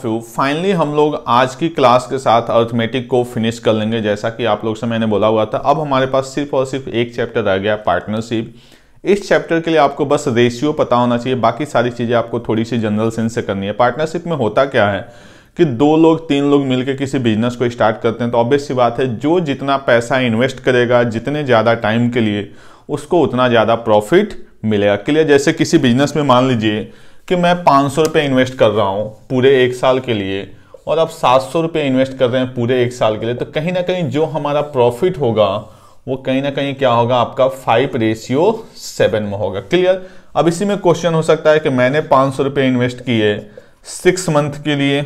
few तो finally हम लोग आज की क्लास के साथ अर्थमेटिक को फिनिश कर लेंगे जैसा कि आप लोग से मैंने बोला हुआ था अब हमारे पास सिर्फ और सिर्फ एक चैप्टर रह गया पार्टनरशिप इस चैप्टर के लिए आपको बस रेशियो पता होना चाहिए बाकी सारी चीज़ें आपको थोड़ी सी जनरल सेंस से करनी है पार्टनरशिप में होता क्या है कि दो लोग तीन लोग मिलकर किसी बिजनेस को स्टार्ट करते हैं तो ऑब्वियस सी बात है जो जितना पैसा इन्वेस्ट करेगा जितने ज़्यादा टाइम के लिए उसको उतना ज़्यादा प्रॉफिट मिलेगा क्लियर जैसे किसी बिजनेस में मान लीजिए कि मैं पाँच सौ इन्वेस्ट कर रहा हूँ पूरे एक साल के लिए और आप सात सौ इन्वेस्ट कर रहे हैं पूरे एक साल के लिए तो कहीं ना कहीं जो हमारा प्रॉफिट होगा वो कहीं ना कहीं क्या होगा आपका फाइव रेशियो सेवन में होगा क्लियर अब इसी में क्वेश्चन हो सकता है कि मैंने पाँच सौ रुपये इन्वेस्ट किए सिक्स मंथ के लिए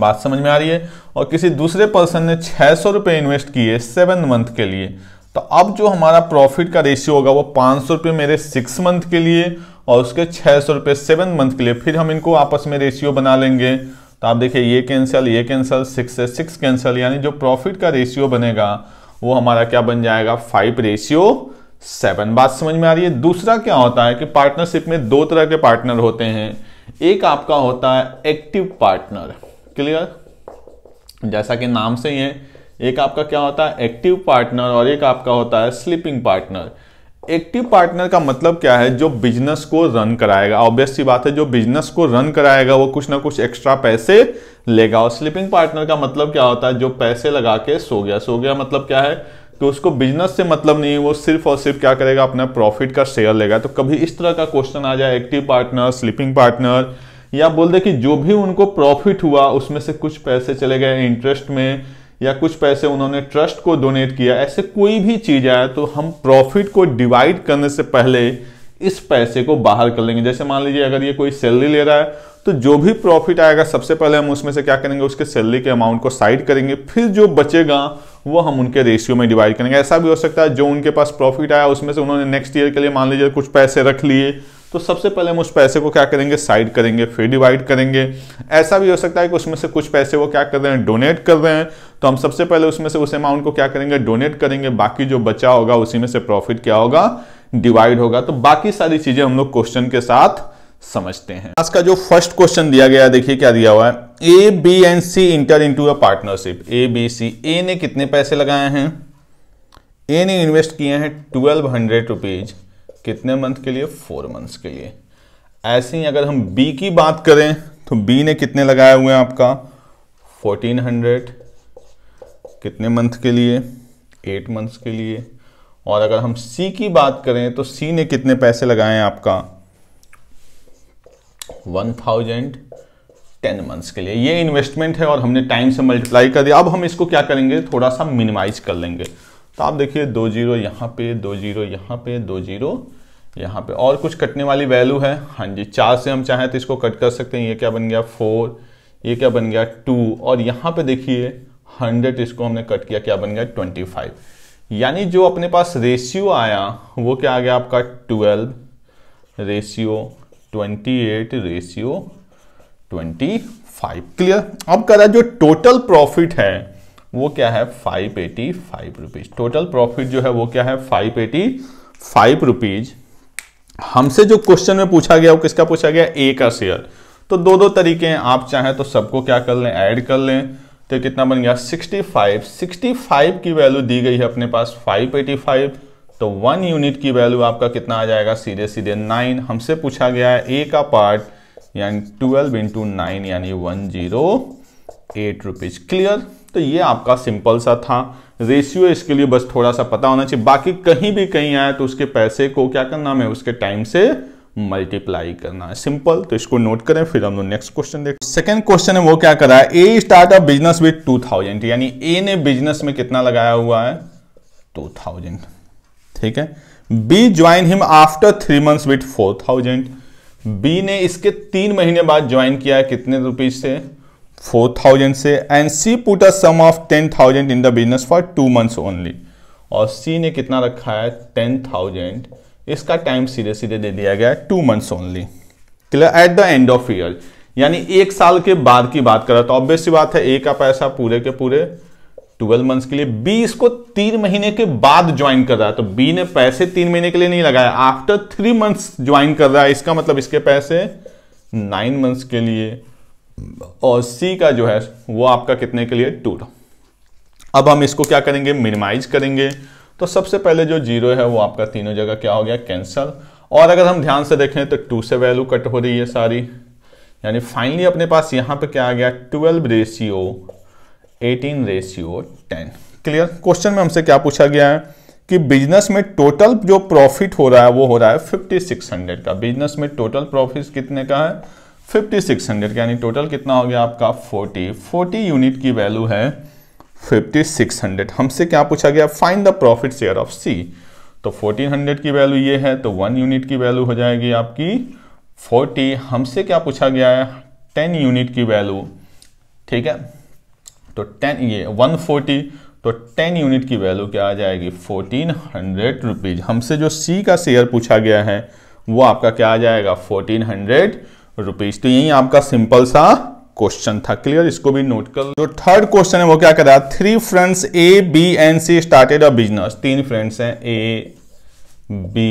बात समझ में आ रही है और किसी दूसरे पर्सन ने छः सौ रुपये इन्वेस्ट किए सेवन मंथ के लिए तो अब जो हमारा प्रॉफिट का रेशियो होगा वो पाँच सौ रुपए मेरे सिक्स मंथ के लिए और उसके छः सौ रुपये सेवन मंथ के लिए फिर हम इनको आपस में रेशियो बना लेंगे तो आप देखिए ये कैंसिल ये कैंसिल सिक्स से सिक्स कैंसिल यानी जो प्रॉफिट का रेशियो बनेगा वो हमारा क्या बन जाएगा फाइव रेशियो सेवन बात समझ में आ रही है दूसरा क्या होता है कि पार्टनरशिप में दो तरह के पार्टनर होते हैं एक आपका होता है एक्टिव पार्टनर क्लियर जैसा कि नाम से ही है एक आपका क्या होता है एक्टिव पार्टनर और एक आपका होता है स्लीपिंग पार्टनर एक्टिव पार्टनर का मतलब क्या है जो बिजनेस को रन कराएगा ऑब्वियस सी बात है जो बिजनेस को रन कराएगा वो कुछ ना कुछ एक्स्ट्रा पैसे लेगा और स्लीपिंग पार्टनर का मतलब क्या होता है जो पैसे लगा के सो गया सो गया मतलब क्या है कि उसको बिजनेस से मतलब नहीं है वो सिर्फ और सिर्फ क्या करेगा अपना प्रॉफिट का शेयर लेगा तो कभी इस तरह का क्वेश्चन आ जाए एक्टिव पार्टनर स्लीपिंग पार्टनर या बोल दे कि जो भी उनको प्रॉफिट हुआ उसमें से कुछ पैसे चले गए इंटरेस्ट में या कुछ पैसे उन्होंने ट्रस्ट को डोनेट किया ऐसे कोई भी चीज आए तो हम प्रॉफिट को डिवाइड करने से पहले इस पैसे को बाहर कर लेंगे जैसे मान लीजिए अगर ये कोई सैलरी ले रहा है तो जो भी प्रॉफिट आएगा सबसे पहले हम उसमें से क्या करेंगे उसके सैलरी के अमाउंट को साइड करेंगे फिर जो बचेगा वो हम उनके रेशियो में डिवाइड करेंगे ऐसा भी हो सकता है जो उनके पास प्रॉफिट आया उसमें से उन्होंने नेक्स्ट ईयर के लिए मान लीजिए कुछ पैसे रख लिए तो सबसे पहले हम उस पैसे को क्या करेंगे साइड करेंगे फिर डिवाइड करेंगे ऐसा भी हो सकता है कि उसमें से कुछ पैसे वो क्या कर रहे हैं डोनेट कर रहे हैं तो हम सबसे पहले उसमें से उस अमाउंट को क्या करेंगे डोनेट करेंगे बाकी जो बचा होगा उसी में से प्रॉफिट क्या होगा डिवाइड होगा तो बाकी सारी चीजें हम लोग क्वेश्चन के साथ समझते हैं आज का जो फर्स्ट क्वेश्चन दिया गया देखिए क्या दिया हुआ है A B and C enter into a partnership A B C A ने कितने पैसे लगाए हैं ए ने इन्वेस्ट किए हैं ट्वेल्व हंड्रेड रुपीज़ कितने मंथ के लिए फोर मंथ्स के लिए ऐसे ही अगर हम बी की बात करें तो बी ने कितने लगाए हुए हैं आपका 1400 कितने मंथ के लिए एट मंथ्स के लिए और अगर हम सी की बात करें तो सी ने कितने पैसे लगाए हैं आपका वन थाउजेंड टेन मंथ्स के लिए ये इन्वेस्टमेंट है और हमने टाइम से मल्टीप्लाई कर दिया अब हम इसको क्या करेंगे थोड़ा सा मिनिमाइज कर लेंगे तो आप देखिए दो जीरो यहाँ पे दो जीरो यहाँ पे दो जीरो यहाँ पे और कुछ कटने वाली वैल्यू है हाँ जी चार से हम चाहें तो इसको कट कर सकते हैं ये क्या बन गया फोर ये क्या बन गया टू और यहाँ पे देखिए हंड्रेड इसको हमने कट किया क्या बन गया ट्वेंटी फाइव यानी जो अपने पास रेशियो आया वो क्या आ गया आपका twelve ratio twenty eight ratio twenty five clear अब कह रहा है जो टोटल प्रॉफिट है वो क्या है five eighty five rupees total profit जो है वो क्या है फाइव एटी फाइव रुपीज़ हमसे जो क्वेश्चन में पूछा गया वो किसका पूछा गया ए का शेयर तो दो दो तरीके हैं आप चाहें तो सबको क्या कर लें ऐड कर लें तो कितना बन गया 65 65 की वैल्यू दी गई है अपने पास 585 तो वन यूनिट की वैल्यू आपका कितना आ जाएगा सीधे सीधे नाइन हमसे पूछा गया है ए का पार्ट यानी ट्वेल्व इंटू नाइन यानी one zero eight rupees clear तो ये आपका सिंपल सा था रेशियो इसके लिए बस थोड़ा सा पता होना चाहिए बाकी कहीं भी कहीं आया तो उसके पैसे को क्या करना है उसके टाइम से मल्टीप्लाई करना है सिंपल तो इसको नोट करें फिर हम लोग नेक्स्ट क्वेश्चन देखें सेकंड क्वेश्चन है वो क्या कर रहा है A start up business with two thousand यानी ए ने बिजनेस में कितना लगाया हुआ है टू थाउजेंड ठीक है B join him after three months with four thousand B ने इसके तीन महीने बाद ज्वाइन किया है कितने रुपीज से फोर थाउजेंड से and C put a sum of ten thousand in the business for two months only और सी ने कितना रखा है टेन थाउजेंड इसका टाइम सीधे सीधे दे दिया गया है two months only clear at the end of year यानी एक साल के बाद की बात करें तो ऑब्वियस सी बात है ए का पैसा पूरे के पूरे ट्वेल्व मंथ्स के लिए बी इसको तीन महीने के बाद ज्वाइन कर रहा है तो बी ने पैसे तीन महीने के लिए नहीं लगाया आफ्टर थ्री मंथ्स ज्वाइन कर रहा है इसका मतलब इसके पैसे नाइन मंथ्स के लिए और सी का जो है वो आपका कितने के लिए टू अब हम इसको क्या करेंगे मिनिमाइज करेंगे तो सबसे पहले जो जीरो है वो आपका तीनों जगह क्या हो गया कैंसल और अगर हम ध्यान से देखें तो टू से वैल्यू कट हो रही है सारी यानी फाइनली अपने पास यहां पे क्या आ गया twelve ratio eighteen ratio ten clear question में हमसे क्या पूछा गया है कि बिजनेस में टोटल जो प्रॉफिट हो रहा है वो हो रहा है फिफ्टी सिक्स हंड्रेड का बिजनेस में टोटल प्रॉफिट कितने का है फिफ्टी सिक्स हंड्रेड यानी टोटल कितना हो गया आपका फोर्टी फोर्टी यूनिट की वैल्यू है फिफ्टी सिक्स हंड्रेड हमसे क्या पूछा गया find the profit share of C तो फोर्टीन हंड्रेड की वैल्यू ये है तो वन यूनिट की वैल्यू हो जाएगी आपकी फोर्टी हमसे क्या पूछा गया है टेन यूनिट की वैल्यू ठीक है तो टेन ये वन फोर्टी तो टेन यूनिट की वैल्यू क्या आ जाएगी फोर्टीन हंड्रेड रुपीज़ हमसे जो सी का शेयर पूछा गया है वो आपका क्या आ जाएगा फोर्टीन हंड्रेड रुपीज तो यही आपका सिंपल सा क्वेश्चन था क्लियर इसको भी नोट कर जो थर्ड क्वेश्चन है वो क्या करा रहा है three friends A B and C started a business तीन फ्रेंड्स हैं ए बी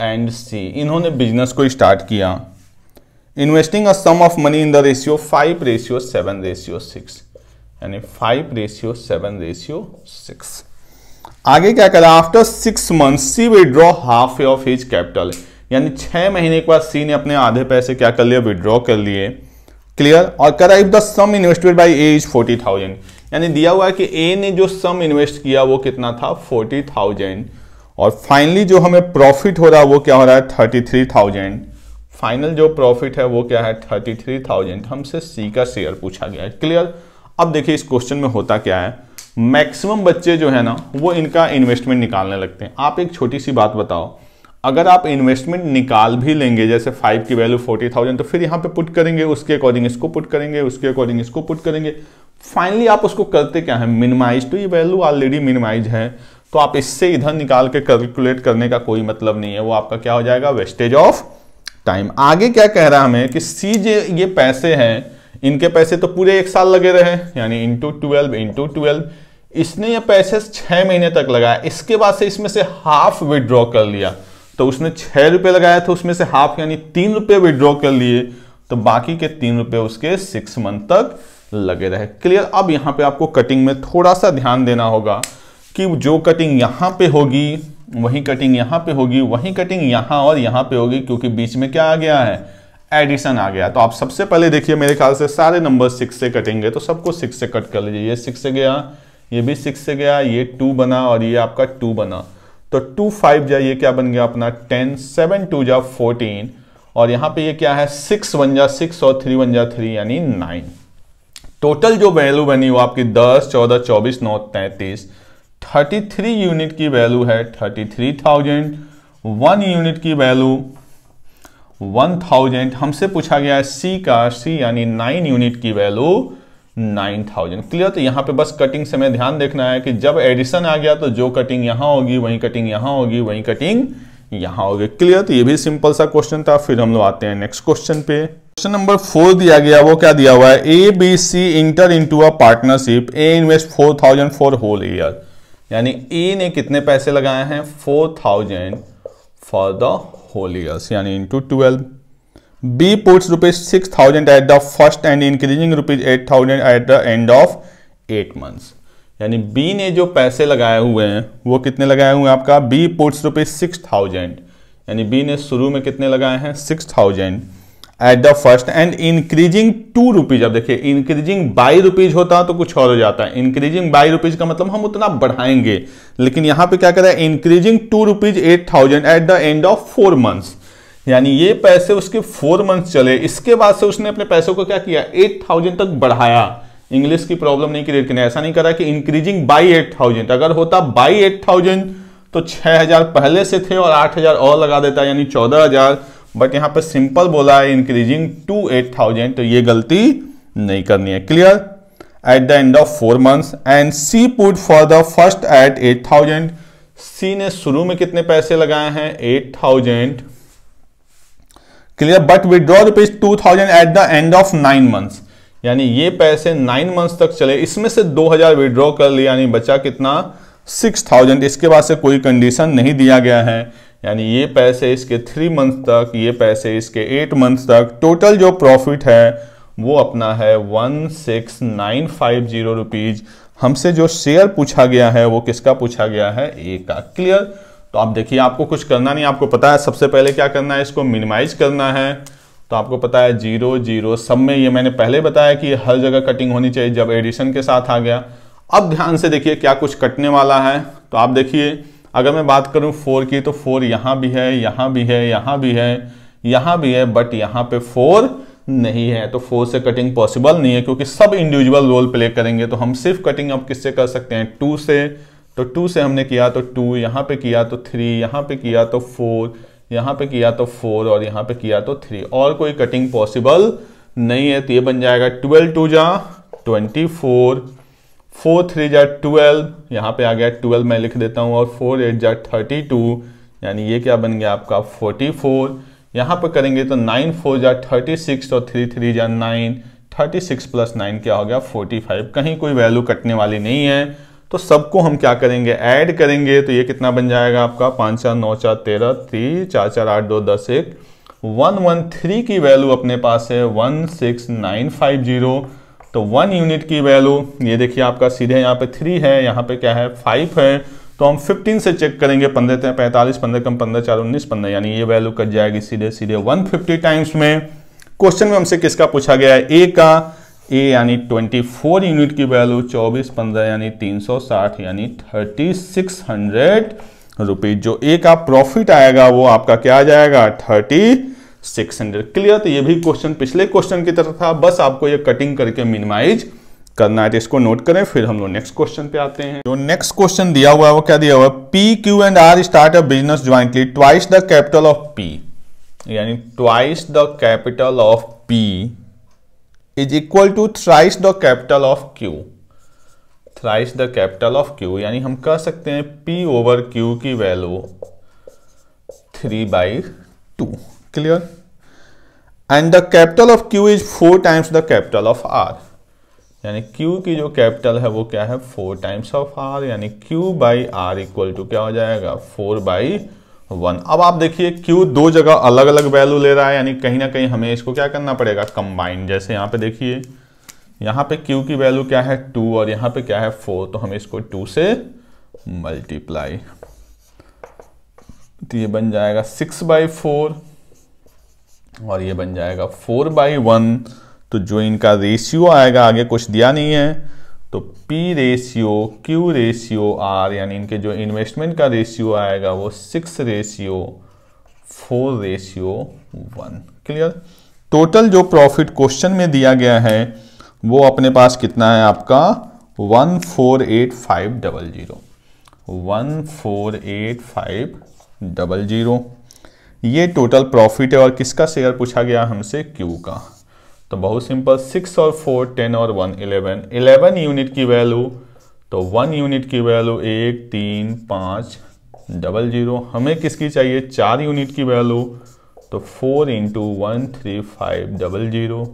एंड सी इन्होंने बिजनेस को स्टार्ट किया investing a sum of money in the ratio five ratio seven ratio six यानी five ratio seven ratio six आगे क्या करा after six month C withdraw half of his capital यानी छह महीने के बाद सी ने अपने आधे पैसे क्या कर लिए विड्रॉ कर लिए क्लियर और if the sum invested by A is forty thousand यानी दिया हुआ है कि ए ने जो सम इन्वेस्ट किया वो कितना था फोर्टी थाउजेंड और फाइनली जो हमें प्रॉफिट हो रहा है वो क्या हो रहा है थर्टी थ्री थाउजेंड फाइनल जो प्रॉफिट है वो क्या है थर्टी थ्री थाउजेंड हमसे सी का शेयर पूछा गया है क्लियर अब देखिए इस क्वेश्चन में होता क्या है मैक्सिमम बच्चे जो है ना वो इनका इन्वेस्टमेंट निकालने लगते हैं आप एक छोटी सी बात बताओ अगर आप इन्वेस्टमेंट निकाल भी लेंगे जैसे फाइव की वैल्यू फोर्टी थाउजेंड तो फिर यहाँ पे पुट करेंगे उसके अकॉर्डिंग इसको पुट करेंगे उसके अकॉर्डिंग इसको पुट करेंगे फाइनली आप उसको करते क्या है मिनिमाइज तो ये वैल्यू ऑलरेडी मिनिमाइज है तो आप इससे इधर निकाल के कैलकुलेट करने का कोई मतलब नहीं है वो आपका क्या हो जाएगा वेस्टेज ऑफ टाइम आगे क्या कह रहा हमें कि सी जे ये पैसे हैं इनके पैसे तो पूरे एक साल लगे रहे यानी इंटू ट्वेल्व इंटू ट्वेल्व इसने ये पैसे छः महीने तक लगाया इसके बाद से इसमें से हाफ विड्रॉ कर लिया तो उसने छह रुपए लगाया था उसमें से हाफ यानी तीन रुपए विड्रॉ कर लिए तो बाकी के तीन रुपए उसके सिक्स मंथ तक लगे रहे क्लियर अब यहां पे आपको कटिंग में थोड़ा सा ध्यान देना होगा कि जो कटिंग यहां पे होगी वही कटिंग यहां पे होगी वही कटिंग यहां और यहां पे होगी क्योंकि बीच में क्या आ गया है एडिशन आ गया तो आप सबसे पहले देखिए मेरे ख्याल से सारे नंबर सिक्स से कटेंगे तो सबको सिक्स से कट कर लीजिए ये सिक्स से गया ये भी सिक्स से गया ये टू बना और ये आपका टू बना तो टू फाइव जा ये क्या बन गया अपना टेन सेवन टू जा फोर्टीन और यहां पे ये क्या है सिक्स वन जा सिक्स और थ्री वन जा थ्री यानी नाइन टोटल जो वैल्यू बनी वो आपकी दस चौदह चौबीस नौ तैतीस थर्टी थ्री यूनिट की वैल्यू है thirty three thousand one unit की वैल्यू वन थाउजेंड हमसे पूछा गया है सी का सी यानी नाइन यूनिट की वैल्यू 9000 क्लियर तो यहां पे बस कटिंग समय ध्यान देखना है कि जब एडिशन आ गया तो जो कटिंग यहां होगी वही कटिंग यहां होगी वही कटिंग यहाँ होगी क्लियर तो ये भी सिंपल सा क्वेश्चन था फिर हम लोग आते हैं नेक्स्ट क्वेश्चन पे क्वेश्चन नंबर फोर दिया गया वो क्या दिया हुआ है A B C enter into a partnership A invest four thousand for whole year यानी ए ने कितने पैसे लगाए हैं four thousand for the whole year यानी into twelve B rupees six thousand at the first and increasing rupees eight thousand at the end of eight months यानी B ने जो पैसे लगाए हुए हैं वो कितने लगाए हुए हैं आपका B puts rupees six thousand यानी बी ने शुरू में कितने लगाए हैं six thousand at the first and increasing to rupees अब देखिए इंक्रीजिंग बाई रुपीज होता तो कुछ और हो जाता है इंक्रीजिंग बाई रुपीज का मतलब हम उतना बढ़ाएंगे लेकिन यहां पे क्या करें increasing to rupees eight thousand at the end of four months यानी ये पैसे उसके फोर मंथ चले इसके बाद से उसने अपने पैसों को क्या किया एट थाउजेंड तक बढ़ाया इंग्लिश की प्रॉब्लम नहीं क्रिएट करनी ऐसा नहीं करा कि इंक्रीजिंग बाई एट थाउजेंड अगर होता बाई एट थाउजेंड तो छह हजार पहले से थे और आठ हजार और लगा देता यानी चौदह हजार बट यहां पर सिंपल बोला है इंक्रीजिंग टू एट थाउजेंड तो ये गलती नहीं करनी है clear at the end of four month and C put for the first eight eight thousand C ने शुरू में कितने पैसे लगाए हैं eight thousand clear but withdraw rupees two thousand at the end of nine months यानी ये पैसे नाइन मंथ्स तक चले इसमें से दो हजार विड्रॉ कर लिया यानी बचा कितना सिक्स थाउजेंड इसके बाद से कोई कंडीशन नहीं दिया गया है यानी ये पैसे इसके थ्री मंथ तक ये पैसे इसके एट मंथ तक टोटल जो प्रॉफिट है वो अपना है one six nine five zero rupees हमसे जो शेयर पूछा गया है वो किसका पूछा गया है ए का क्लियर तो आप देखिए आपको कुछ करना नहीं आपको पता है सबसे पहले क्या करना है इसको मिनिमाइज करना है तो आपको पता है जीरो जीरो सब में ये मैंने पहले बताया कि हर जगह कटिंग होनी चाहिए जब एडिशन के साथ आ गया अब ध्यान से देखिए क्या कुछ कटने वाला है तो आप देखिए अगर मैं बात करूं फोर की तो फोर यहाँ भी है यहाँ भी है यहाँ भी है यहाँ भी है बट यहाँ पे फोर नहीं है तो फोर से कटिंग पॉसिबल नहीं है क्योंकि सब इंडिविजुअल रोल प्ले करेंगे तो हम सिर्फ कटिंग अब किससे कर सकते हैं टू से तो टू से हमने किया तो टू यहाँ पे किया तो थ्री यहाँ पे किया तो फोर यहाँ पे किया तो फोर और यहाँ पे किया तो थ्री और कोई कटिंग पॉसिबल नहीं है तो ये बन जाएगा ट्वेल्व टू जा ट्वेंटी फोर फोर थ्री जा ट्वेल्व यहाँ पे आ गया ट्वेल्व मैं लिख देता हूँ और फोर एट जा थर्टी टू यानी ये क्या बन गया आपका फोर्टी फोर यहाँ पर करेंगे तो नाइन फोर जा थर्टी सिक्स और थ्री थ्री जा nine thirty six plus nine क्या हो गया फोर्टी फाइव कहीं कोई वैल्यू कटने वाली नहीं है तो सबको हम क्या करेंगे ऐड करेंगे तो ये कितना बन जाएगा आपका पाँच चार नौ चार तेरह तीन चार चार आठ दो दस एक वन वन थ्री की वैल्यू अपने पास है one six nine five zero तो वन यूनिट की वैल्यू ये देखिए आपका सीधे यहाँ पे थ्री है यहाँ पे क्या है फाइव है तो हम फिफ्टीन से चेक करेंगे पंद्रह पैंतालीस पंद्रह कम पंद्रह चार उन्नीस पंद्रह यानी ये वैल्यू कट जाएगी सीधे सीधे वन फिफ्टी टाइम्स में क्वेश्चन में हमसे किसका पूछा गया है ए का ए यानी 24 यूनिट की वैल्यू 24 पंद्रह यानी 360 यानी 3600 रुपीज जो ए का प्रॉफिट आएगा वो आपका क्या आ जाएगा थर्टी सिक्स हंड्रेड क्लियर तो ये भी क्वेश्चन पिछले क्वेश्चन की तरह था बस आपको ये कटिंग करके मिनिमाइज करना है तो इसको नोट करें फिर हम लोग नेक्स्ट क्वेश्चन पे आते हैं जो नेक्स्ट क्वेश्चन दिया हुआ है वो क्या दिया हुआ है P Q and R start business jointly twice the capital of P यानी twice the capital of P is equal to thrice the capital of Q thrice the capital of Q यानी हम कह सकते हैं पी ओवर क्यू की value three by two clear and the capital of Q is four times the capital of R यानी Q की जो capital है वो क्या है फोर टाइम्स ऑफ R यानी Q by R equal to क्या हो जाएगा फोर बाई वन अब आप देखिए क्यू दो जगह अलग अलग वैल्यू ले रहा है यानी कहीं ना कहीं हमें इसको क्या करना पड़ेगा कंबाइन जैसे यहाँ पे देखिए यहाँ पे क्यू की वैल्यू क्या है टू और यहाँ पे क्या है फोर तो हमें इसको टू से मल्टीप्लाई तो ये बन जाएगा सिक्स बाई फोर और ये बन जाएगा फोर बाई वन तो जो इनका रेशियो आएगा आगे कुछ दिया नहीं है तो P ratio Q ratio R यानी इनके जो इन्वेस्टमेंट का रेशियो आएगा वो six ratio four ratio one clear total जो प्रॉफिट क्वेश्चन में दिया गया है वो अपने पास कितना है आपका one four eight five double zero one four eight five double zero ये टोटल प्रॉफिट है और किसका शेयर पूछा गया हमसे क्यू का तो बहुत सिंपल सिक्स और फोर टेन और वन इलेवन इलेवन यूनिट की वैल्यू तो वन यूनिट की वैल्यू एक तीन पाँच डबल जीरो हमें किसकी चाहिए चार यूनिट की वैल्यू तो four into one three five double zero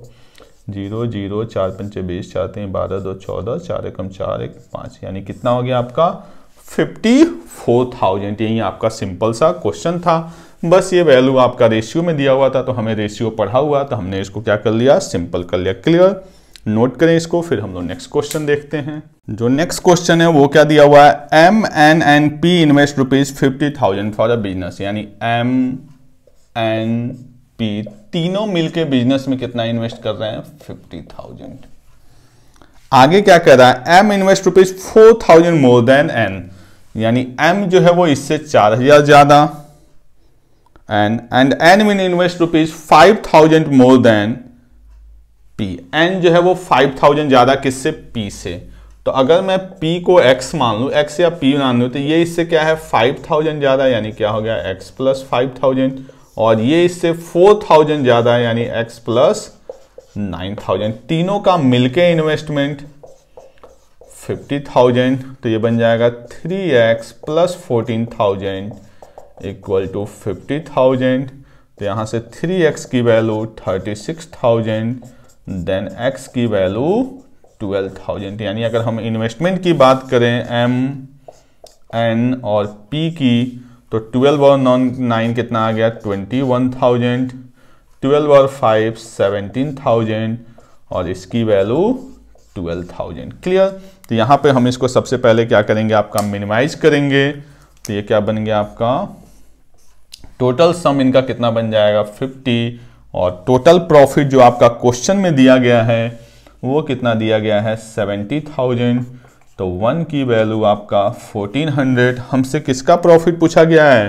zero zero चार पंचे बीस चार तीन बारह दो चौदह चार एकम चार एक पाँच यानी कितना हो गया आपका फिफ्टी फोर थाउजेंड यही आपका सिंपल सा क्वेश्चन था बस ये वैल्यू आपका रेशियो में दिया हुआ था तो हमें रेशियो पढ़ा हुआ तो हमने इसको क्या कर लिया सिंपल कर लिया क्लियर नोट करें इसको फिर हम लोग नेक्स्ट क्वेश्चन देखते हैं जो नेक्स्ट क्वेश्चन है वो क्या दिया हुआ है M N and P invest rupees fifty thousand for the business यानी एम एन पी तीनों मिलके बिजनेस में कितना इन्वेस्ट कर रहे हैं फिफ्टी थाउजेंड आगे क्या कह रहा है M invest rupees four thousand more than N यानी एम जो है वो इससे चार हजार ज्यादा N and N will invest rupees five thousand more than P N जो है वो फाइव थाउजेंड ज़्यादा किससे पी से तो अगर मैं पी को एक्स मान लू एक्स या पी मान लू तो ये इससे क्या है फाइव थाउजेंड ज़्यादा यानी क्या हो गया एक्स प्लस फाइव थाउजेंड और ये इससे फोर थाउजेंड ज़्यादा यानी एक्स प्लस नाइन थाउजेंड तीनों का मिलके इन्वेस्टमेंट फिफ्टी थाउजेंड तो ये बन जाएगा three X plus fourteen thousand equal to fifty thousand तो यहाँ से थ्री एक्स की value thirty six thousand then X की वैल्यू ट्वेल्व थाउजेंड यानी अगर हम इन्वेस्टमेंट की बात करें एम एन और पी की तो ट्वेल्व और नॉन नाइन कितना आ गया ट्वेंटी वन थाउजेंड ट्वेल्व और फाइव सेवेंटीन थाउजेंड और इसकी वैल्यू ट्वेल्व थाउजेंड क्लियर तो यहाँ पे हम इसको सबसे पहले क्या करेंगे आपका मिनिमाइज करेंगे तो ये क्या बन गया आपका टोटल सम इनका कितना बन जाएगा 50 और टोटल प्रॉफिट जो आपका क्वेश्चन में दिया गया है वो कितना दिया गया है 70,000 तो वन की वैल्यू आपका 1400 हमसे किसका प्रॉफिट पूछा गया है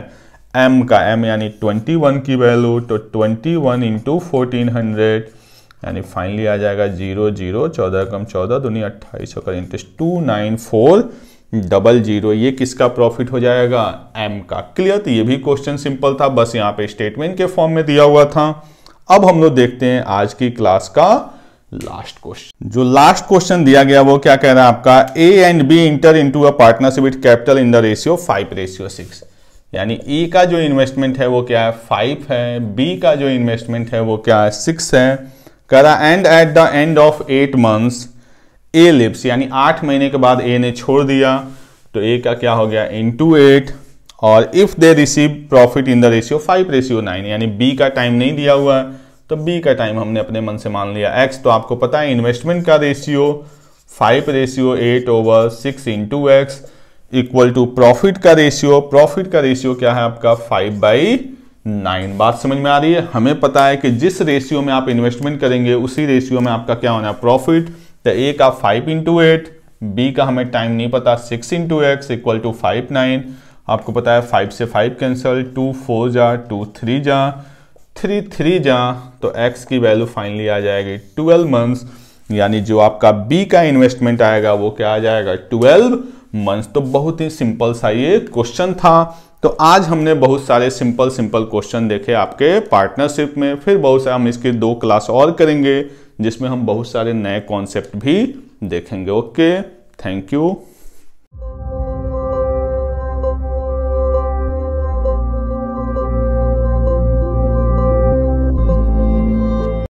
एम का एम यानी 21 की वैल्यू तो 21 वन इंटू यानी फाइनली आ जाएगा जीरो जीरो चौदह कम चौदह दुनिया अट्ठाईस होकर interest two nine four double zero ये किसका प्रॉफिट हो जाएगा एम का क्लियर तो ये भी क्वेश्चन सिंपल था बस यहाँ पे स्टेटमेंट के फॉर्म में दिया हुआ था अब हम लोग देखते हैं आज की क्लास का लास्ट क्वेश्चन जो लास्ट क्वेश्चन दिया गया वो क्या कह रहा है आपका A and B enter into a partnership with capital in the ratio five ratio six यानी ए e का जो इन्वेस्टमेंट है वो क्या है फाइव है बी का जो इन्वेस्टमेंट है वो क्या है सिक्स है कह रहा and at the end of eight months A leaves यानी आठ महीने के बाद ए ने छोड़ दिया तो ए का क्या हो गया इन टू एट और if they receive profit in the ratio five ratio nine यानी बी का टाइम नहीं दिया हुआ है तो बी का टाइम हमने अपने मन से मान लिया एक्स तो आपको पता है इन्वेस्टमेंट का ratio five ratio eight over six into x equal to profit का रेशियो प्रॉफिट का रेशियो क्या है आपका फाइव बाई नाइन बात समझ में आ रही है हमें पता है कि जिस रेशियो में आप इन्वेस्टमेंट करेंगे उसी रेशियो में आपका क्या होना है प्रॉफिट तो ए का फाइव इंटू एट बी का हमें टाइम नहीं पता six into x equal to five nine आपको पता है फाइव से फाइव कैंसल टू फोर जा टू थ्री जा थ्री थ्री जा तो एक्स की वैल्यू फाइनली आ जाएगी ट्वेल्व मंथ्स यानी जो आपका बी का इन्वेस्टमेंट आएगा वो क्या आ जाएगा ट्वेल्व मंथ्स तो बहुत ही सिंपल सा ये क्वेश्चन था तो आज हमने बहुत सारे सिंपल सिंपल क्वेश्चन देखे आपके पार्टनरशिप में फिर बहुत सारे हम इसके दो क्लास और करेंगे जिसमें हम बहुत सारे नए कॉन्सेप्ट भी देखेंगे ओके थैंक यू